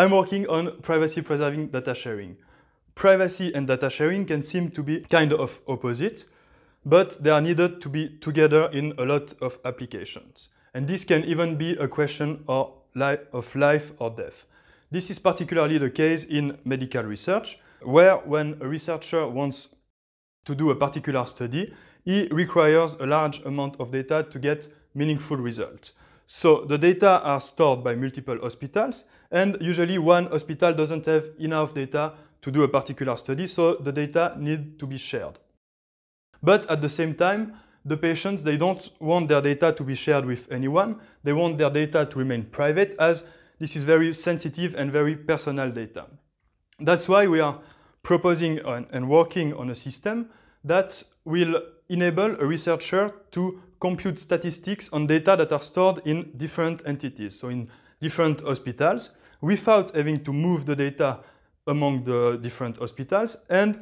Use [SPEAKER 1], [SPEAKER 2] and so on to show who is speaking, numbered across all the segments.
[SPEAKER 1] I'm working on privacy preserving data sharing. Privacy and data sharing can seem to be kind of opposite, but they are needed to be together in a lot of applications. And this can even be a question of life or death. This is particularly the case in medical research, where when a researcher wants to do a particular study, he requires a large amount of data to get meaningful results. So the data are stored by multiple hospitals, and usually one hospital doesn't have enough data to do a particular study, so the data need to be shared. But at the same time, the patients, they don't want their data to be shared with anyone. They want their data to remain private as this is very sensitive and very personal data. That's why we are proposing and working on a system that will enable a researcher to compute statistics on data that are stored in different entities, so in different hospitals, without having to move the data among the different hospitals and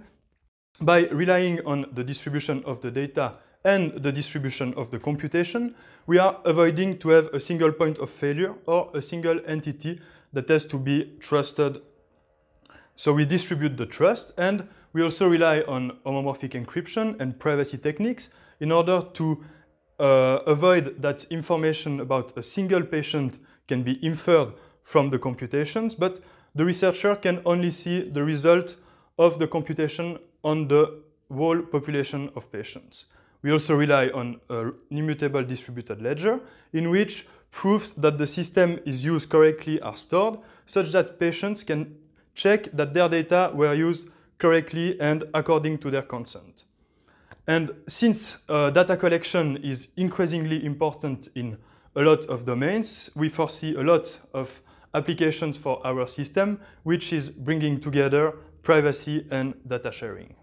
[SPEAKER 1] by relying on the distribution of the data and the distribution of the computation, we are avoiding to have a single point of failure or a single entity that has to be trusted. So we distribute the trust and we also rely on homomorphic encryption and privacy techniques in order to uh, avoid that information about a single patient can be inferred from the computations, but the researcher can only see the result of the computation on the whole population of patients. We also rely on an immutable distributed ledger in which proofs that the system is used correctly are stored such that patients can check that their data were used correctly and according to their consent. And since uh, data collection is increasingly important in a lot of domains, we foresee a lot of applications for our system, which is bringing together privacy and data sharing.